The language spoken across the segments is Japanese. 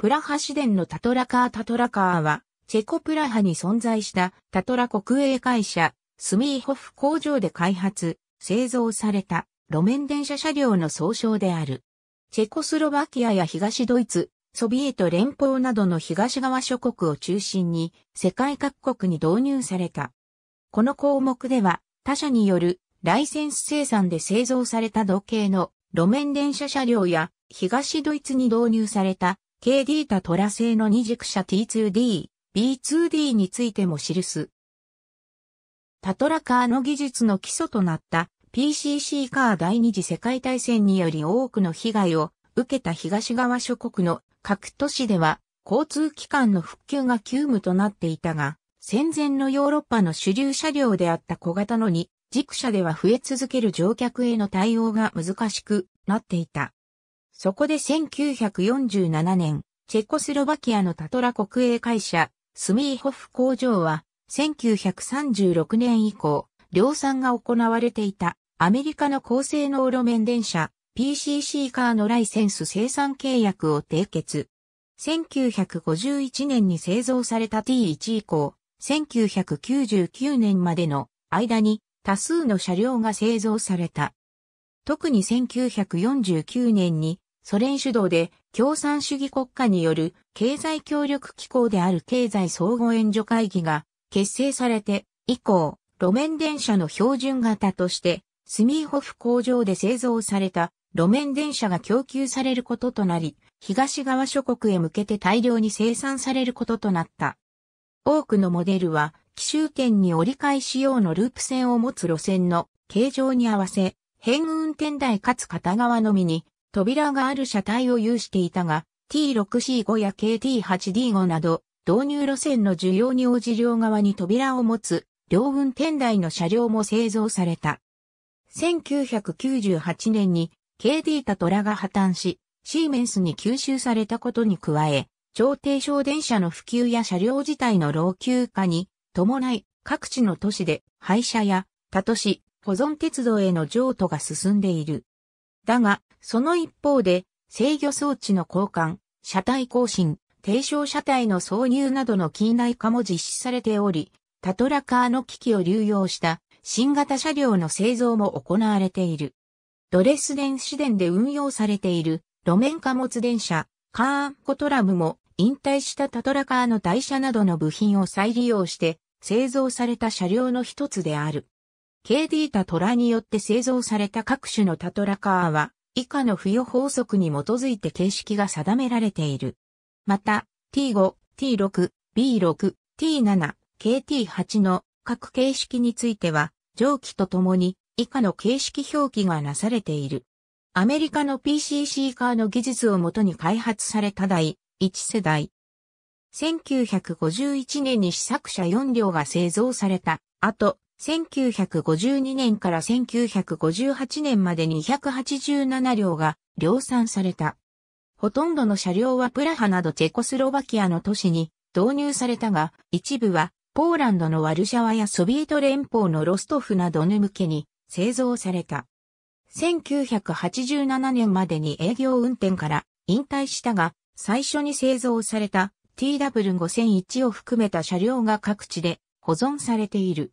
プラハ市電のタトラカータトラカーは、チェコプラハに存在したタトラ国営会社、スミーホフ工場で開発、製造された路面電車車両の総称である。チェコスロバキアや東ドイツ、ソビエト連邦などの東側諸国を中心に世界各国に導入された。この項目では他社によるライセンス生産で製造された土系の路面電車車両や東ドイツに導入された KD タトラ製の二軸車 T2D、B2D についても記す。タトラカーの技術の基礎となった PCC カー第二次世界大戦により多くの被害を受けた東側諸国の各都市では交通機関の復旧が急務となっていたが、戦前のヨーロッパの主流車両であった小型の二軸車では増え続ける乗客への対応が難しくなっていた。そこで1947年、チェコスロバキアのタトラ国営会社、スミーホフ工場は、1936年以降、量産が行われていた、アメリカの高性能路面電車、PCC カーのライセンス生産契約を締結。1951年に製造された T1 以降、1999年までの間に多数の車両が製造された。特に1949年にソ連主導で共産主義国家による経済協力機構である経済相互援助会議が結成されて以降、路面電車の標準型として、スミーホフ工場で製造された路面電車が供給されることとなり、東側諸国へ向けて大量に生産されることとなった。多くのモデルは、奇襲点に折り返し用のループ線を持つ路線の形状に合わせ、変運転台かつ片側のみに扉がある車体を有していたが、T6C5 や KT8D5 など、導入路線の需要に応じ両側に扉を持つ、両運転台の車両も製造された。1998年に KD タトラが破綻し、シーメンスに吸収されたことに加え、超低床電車の普及や車両自体の老朽化に伴い各地の都市で廃車や他都市保存鉄道への譲渡が進んでいる。だが、その一方で、制御装置の交換、車体更新、低床車体の挿入などの近代化も実施されており、タトラカーの機器を流用した新型車両の製造も行われている。ドレスデン市電で運用されている路面貨物電車、カーンコトラムも引退したタトラカーの台車などの部品を再利用して製造された車両の一つである。KD タトラによって製造された各種のタトラカーは以下の付与法則に基づいて形式が定められている。また、T5、T6、B6、T7、KT8 の各形式については、上記とともに以下の形式表記がなされている。アメリカの PCC カーの技術をもとに開発された第1世代。1951年に試作車4両が製造された後、1952年から1958年までに187両が量産された。ほとんどの車両はプラハなどチェコスロバキアの都市に導入されたが、一部はポーランドのワルシャワやソビエト連邦のロストフなどに向けに製造された。1987年までに営業運転から引退したが、最初に製造された TW5001 を含めた車両が各地で保存されている。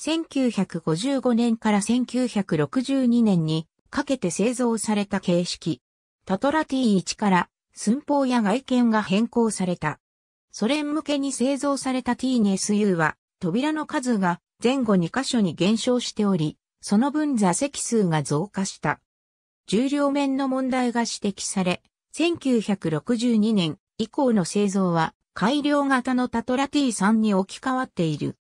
1955年から1962年にかけて製造された形式。タトラ T1 から寸法や外見が変更された。ソ連向けに製造された T2SU は扉の数が前後2箇所に減少しており、その分座席数が増加した。重量面の問題が指摘され、1962年以降の製造は改良型のタトラ T3 に置き換わっている。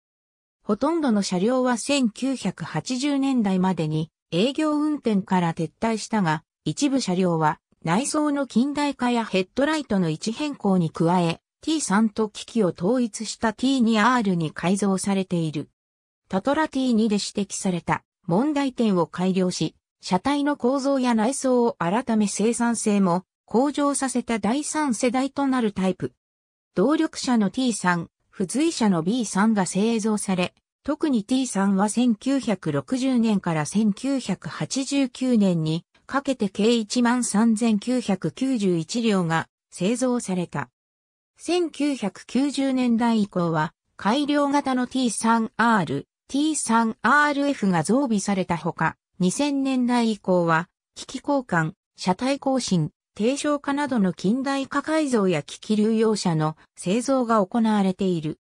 ほとんどの車両は1980年代までに営業運転から撤退したが、一部車両は内装の近代化やヘッドライトの位置変更に加え、T3 と機器を統一した T2R に改造されている。タトラ T2 で指摘された問題点を改良し、車体の構造や内装を改め生産性も向上させた第3世代となるタイプ。動力車の T3、付随者の B3 が製造され、特に T3 は1960年から1989年にかけて計13991両が製造された。1990年代以降は改良型の T3R、T3RF が増備されたほか、2000年代以降は機器交換、車体更新、低床化などの近代化改造や機器流用車の製造が行われている。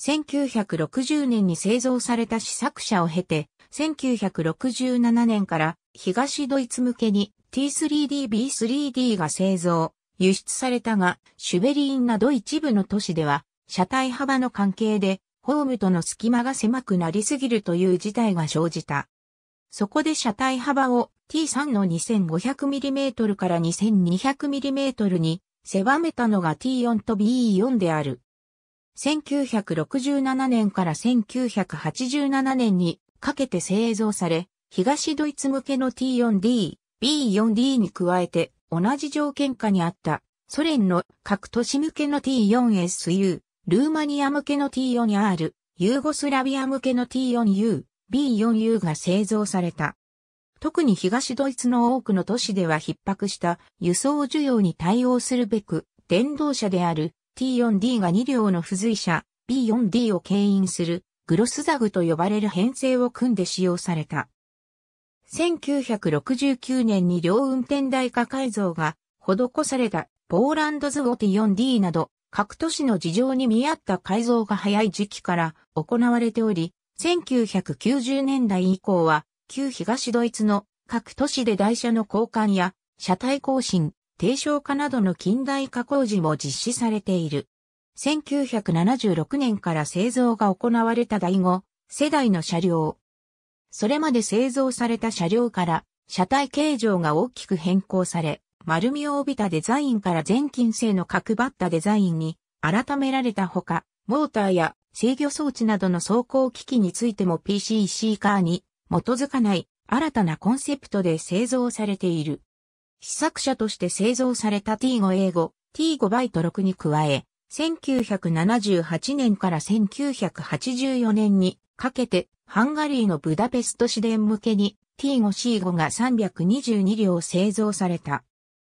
1960年に製造された試作車を経て、1967年から東ドイツ向けに T3DB3D が製造、輸出されたが、シュベリーンなど一部の都市では、車体幅の関係で、ホームとの隙間が狭くなりすぎるという事態が生じた。そこで車体幅を T3 の 2500mm から 2200mm に狭めたのが T4 と b 4である。1967年から1987年にかけて製造され、東ドイツ向けの T4D、B4D に加えて同じ条件下にあったソ連の各都市向けの T4SU、ルーマニア向けの T4R、ユーゴスラビア向けの T4U、B4U が製造された。特に東ドイツの多くの都市では逼迫した輸送需要に対応するべく、電動車である T4D が2両の付随車 B4D を牽引するグロスザグと呼ばれる編成を組んで使用された。1969年に両運転台化改造が施されたポーランドズテ T4D など各都市の事情に見合った改造が早い時期から行われており、1990年代以降は旧東ドイツの各都市で台車の交換や車体更新、低床化などの近代化工事も実施されている。1976年から製造が行われた第5世代の車両。それまで製造された車両から車体形状が大きく変更され、丸みを帯びたデザインから全金製の角張ったデザインに改められたほか、モーターや制御装置などの走行機器についても PCC カーに基づかない新たなコンセプトで製造されている。試作車として製造された T5 英語、T5 バイト6に加え、1978年から1984年にかけてハンガリーのブダペスト市電向けに T5C5 が322両製造された。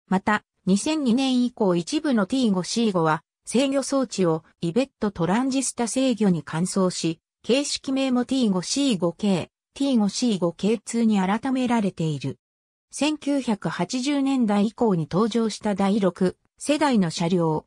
また、2002年以降一部の T5C5 は制御装置をイベットトランジスタ制御に換装し、形式名も T5C5 系 T5C5 系2に改められている。1980年代以降に登場した第6世代の車両。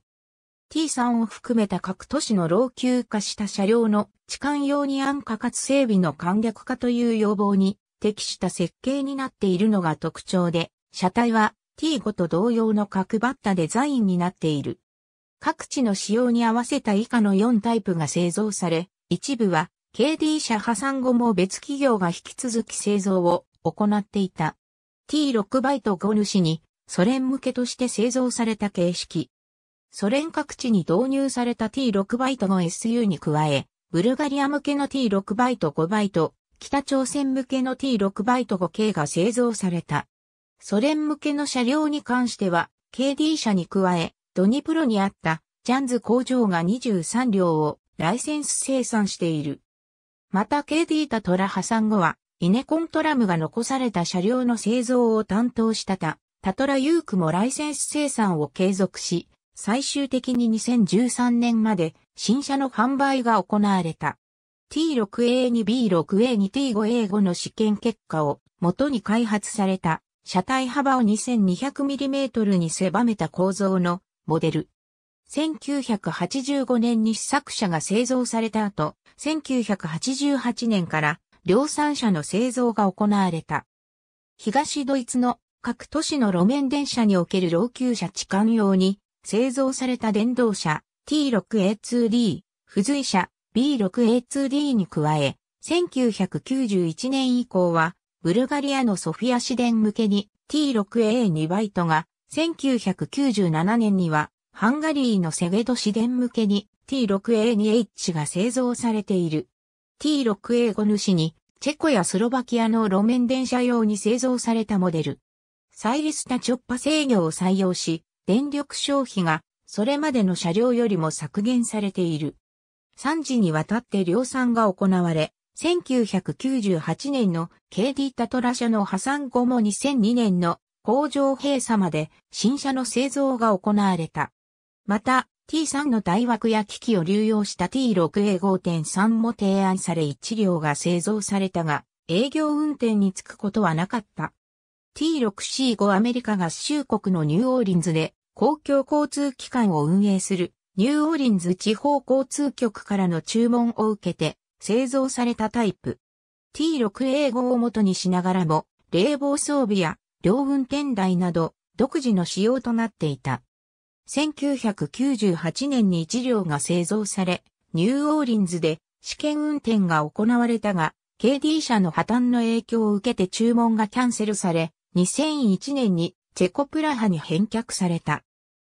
T3 を含めた各都市の老朽化した車両の置換用に安価かつ整備の簡略化という要望に適した設計になっているのが特徴で、車体は T5 と同様の角バッタデザインになっている。各地の仕様に合わせた以下の4タイプが製造され、一部は KD 社破産後も別企業が引き続き製造を行っていた。T6 バイト5主にソ連向けとして製造された形式。ソ連各地に導入された T6 バイトの SU に加え、ブルガリア向けの T6 バイト5バイト、北朝鮮向けの T6 バイト 5K が製造された。ソ連向けの車両に関しては、KD 社に加え、ドニプロにあったジャンズ工場が23両をライセンス生産している。また KD タトラ破産後は、イネコントラムが残された車両の製造を担当したた、タトラユークもライセンス生産を継続し、最終的に2013年まで新車の販売が行われた。T6A2B6A2T5A5 の試験結果を元に開発された車体幅を 2200mm に狭めた構造のモデル1985年に試作車が製造された後、1988年から量産車の製造が行われた。東ドイツの各都市の路面電車における老朽車置換用に製造された電動車 T6A2D、付随車 B6A2D に加え、1991年以降はブルガリアのソフィア市電向けに T6A2 バイトが1997年にはハンガリーのセゲド市電向けに T6A2H が製造されている。T6A5 主に、チェコやスロバキアの路面電車用に製造されたモデル。サイリスタチョッパ制御を採用し、電力消費が、それまでの車両よりも削減されている。3時にわたって量産が行われ、1998年の KD タトラ社の破産後も2002年の工場閉鎖まで新車の製造が行われた。また、T3 の大枠や機器を流用した T6A5.3 も提案され1両が製造されたが、営業運転に就くことはなかった。T6C5 アメリカ合衆国のニューオーリンズで公共交通機関を運営するニューオーリンズ地方交通局からの注文を受けて製造されたタイプ。T6A5 を元にしながらも冷房装備や両運転台など独自の仕様となっていた。1998年に1両が製造され、ニューオーリンズで試験運転が行われたが、KD 社の破綻の影響を受けて注文がキャンセルされ、2001年にチェコプラハに返却された。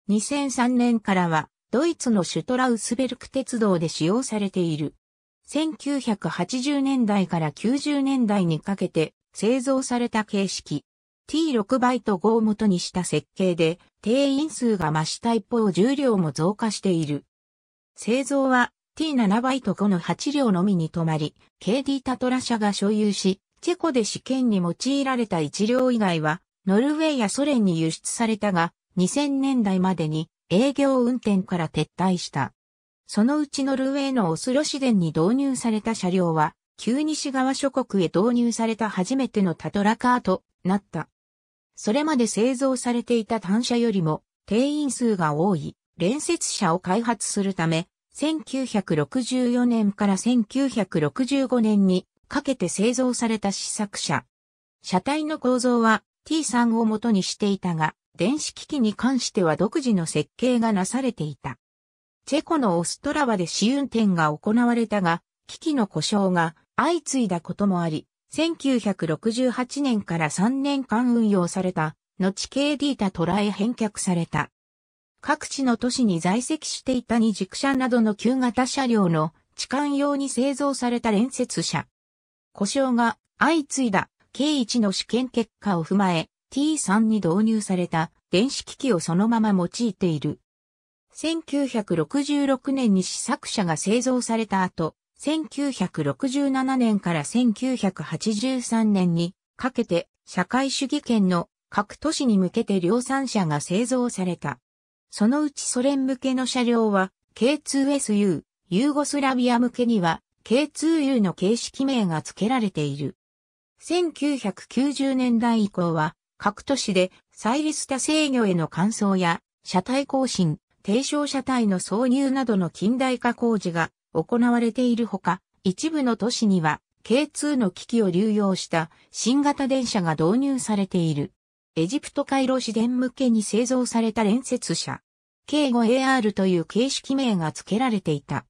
2003年からはドイツのシュトラウスベルク鉄道で使用されている。1980年代から90年代にかけて製造された形式。T6 バイト5を元にした設計で、定員数が増した一方重量も増加している。製造は T7 バイト5の8両のみに止まり、KD タトラ社が所有し、チェコで試験に用いられた1両以外は、ノルウェーやソ連に輸出されたが、2000年代までに営業運転から撤退した。そのうちノルウェーのオスロ市電に導入された車両は、旧西側諸国へ導入された初めてのタトラカーとなった。それまで製造されていた単車よりも定員数が多い連接車を開発するため、1964年から1965年にかけて製造された試作車。車体の構造は T3 を元にしていたが、電子機器に関しては独自の設計がなされていた。チェコのオストラバで試運転が行われたが、機器の故障が相次いだこともあり、1968年から3年間運用された、後 KD タトラへ返却された。各地の都市に在籍していた二軸車などの旧型車両の置換用に製造された連接車。故障が相次いだ K1 の試験結果を踏まえ T3 に導入された電子機器をそのまま用いている。1966年に試作車が製造された後、1967年から1983年にかけて社会主義圏の各都市に向けて量産車が製造された。そのうちソ連向けの車両は K2SU、ユーゴスラビア向けには K2U の形式名が付けられている。1990年代以降は各都市でサイリスタ制御への換装や車体更新、低床車体の挿入などの近代化工事が行われているほか、一部の都市には K2 の機器を流用した新型電車が導入されている。エジプト回路市電向けに製造された連接車。K5AR という形式名が付けられていた。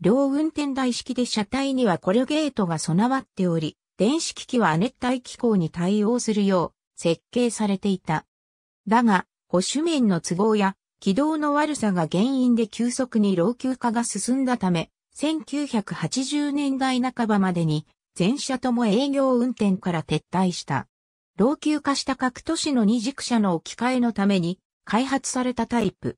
両運転台式で車体にはコルゲートが備わっており、電子機器は亜熱帯気候に対応するよう設計されていた。だが、保守面の都合や軌道の悪さが原因で急速に老朽化が進んだため、1980年代半ばまでに全車とも営業運転から撤退した。老朽化した各都市の二軸車の置き換えのために開発されたタイプ。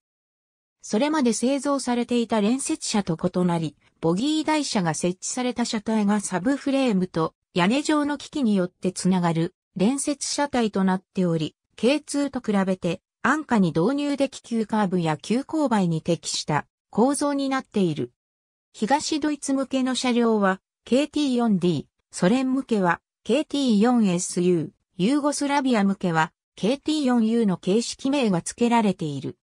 それまで製造されていた連接車と異なり、ボギー台車が設置された車体がサブフレームと屋根状の機器によってつながる連接車体となっており、K2 と比べて安価に導入でき急カーブや急勾配に適した構造になっている。東ドイツ向けの車両は KT4D、ソ連向けは KT4SU、ユーゴスラビア向けは KT4U の形式名が付けられている。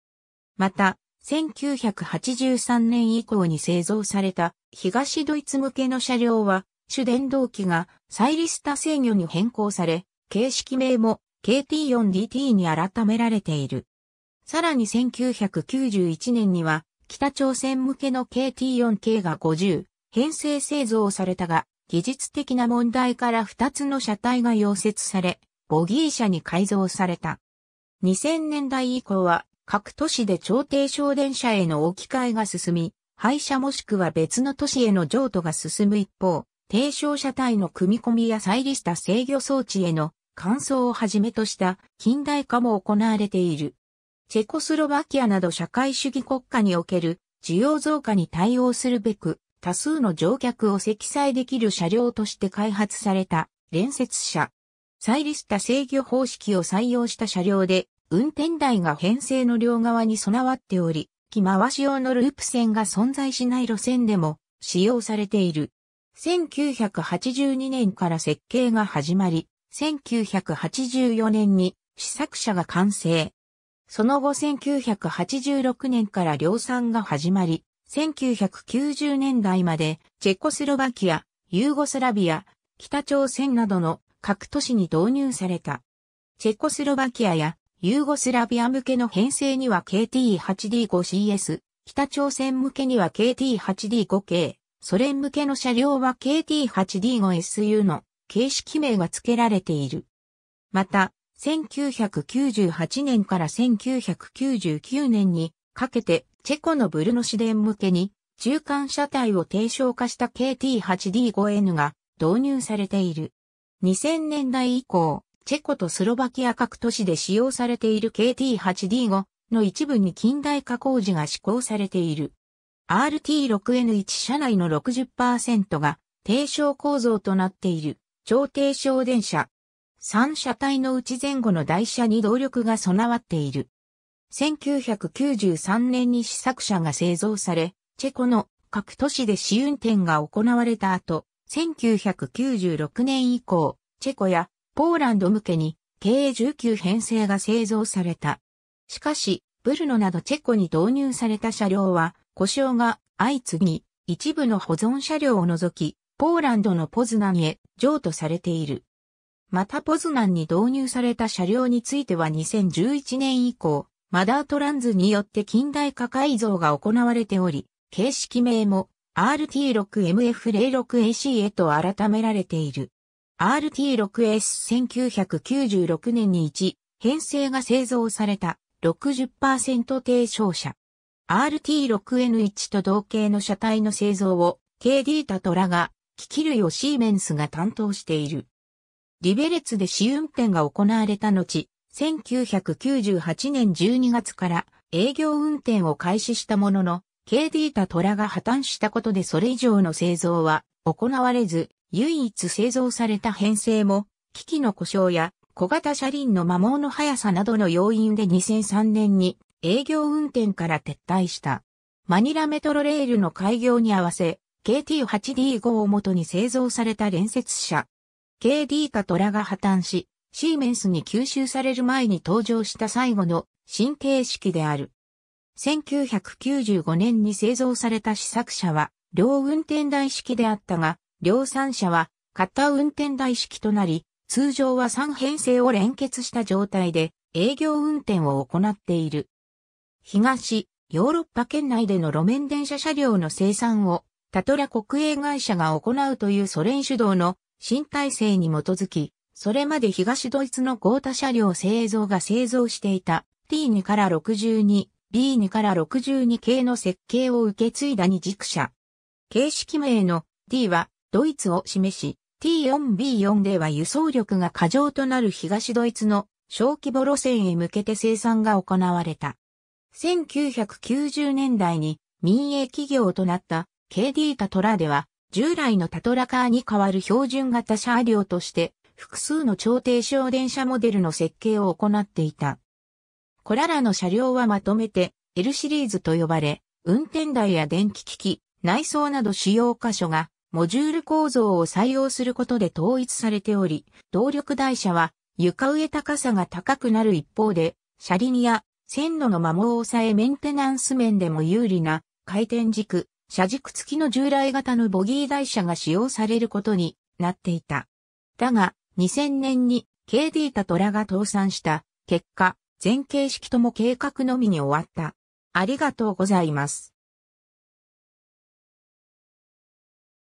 また、1983年以降に製造された東ドイツ向けの車両は主電動機がサイリスタ制御に変更され、形式名も KT4DT に改められている。さらに1991年には北朝鮮向けの KT4K が50、編成製造されたが、技術的な問題から2つの車体が溶接され、ボギー車に改造された。2000年代以降は、各都市で超低省電車への置き換えが進み、廃車もしくは別の都市への譲渡が進む一方、低床車体の組み込みや再利した制御装置への換装をはじめとした近代化も行われている。チェコスロバキアなど社会主義国家における需要増加に対応するべく、多数の乗客を積載できる車両として開発された連接車。サイリスタ制御方式を採用した車両で、運転台が編成の両側に備わっており、着回し用のループ線が存在しない路線でも使用されている。1982年から設計が始まり、1984年に試作車が完成。その後1986年から量産が始まり、1990年代までチェコスロバキア、ユーゴスラビア、北朝鮮などの各都市に導入された。チェコスロバキアやユーゴスラビア向けの編成には KT8D5CS、北朝鮮向けには KT8D5K、ソ連向けの車両は KT8D5SU の形式名が付けられている。また、1998年から1999年にかけてチェコのブルノ市電向けに中間車体を低床化した KT8D5N が導入されている。2000年代以降、チェコとスロバキア各都市で使用されている KT8D5 の一部に近代化工事が施行されている。RT6N1 車内の60%が低床構造となっている超低床電車三車体の内前後の台車に動力が備わっている。1993年に試作車が製造され、チェコの各都市で試運転が行われた後、1996年以降、チェコやポーランド向けに計19編成が製造された。しかし、ブルノなどチェコに導入された車両は、故障が相次ぎ、一部の保存車両を除き、ポーランドのポズナにへ譲渡されている。またポズナンに導入された車両については2011年以降、マダートランズによって近代化改造が行われており、形式名も RT6MF06AC へと改められている。RT6S1996 年に1、編成が製造された60%低照車。RT6N1 と同型の車体の製造を KD タトラが、キキルヨシーメンスが担当している。リベレツで試運転が行われた後、1998年12月から営業運転を開始したものの、KD タトラが破綻したことでそれ以上の製造は行われず、唯一製造された編成も、機器の故障や小型車輪の摩耗の速さなどの要因で2003年に営業運転から撤退した。マニラメトロレールの開業に合わせ、KT8D5 をもとに製造された連接車、KD かトラが破綻し、シーメンスに吸収される前に登場した最後の新形式である。1995年に製造された試作車は、両運転台式であったが、両三車は片運転台式となり、通常は3編成を連結した状態で営業運転を行っている。東、ヨーロッパ圏内での路面電車車両の生産を、タトラ国営会社が行うというソ連主導の新体制に基づき、それまで東ドイツの豪太車両製造が製造していた T2 から 62B2 から62系の設計を受け継いだ二軸車。形式名の T はドイツを示し、T4B4 では輸送力が過剰となる東ドイツの小規模路線へ向けて生産が行われた。1990年代に民営企業となった KD タトラでは従来のタトラカーに代わる標準型車両として、複数の超低小電車モデルの設計を行っていた。これらの車両はまとめて L シリーズと呼ばれ、運転台や電気機器、内装など主要箇所がモジュール構造を採用することで統一されており、動力台車は床上高さが高くなる一方で、車輪や線路の摩耗を抑えメンテナンス面でも有利な回転軸、車軸付きの従来型のボギー台車が使用されることになっていた。だが、2000年に KD タトラが倒産した結果、全形式とも計画のみに終わった。ありがとうございます。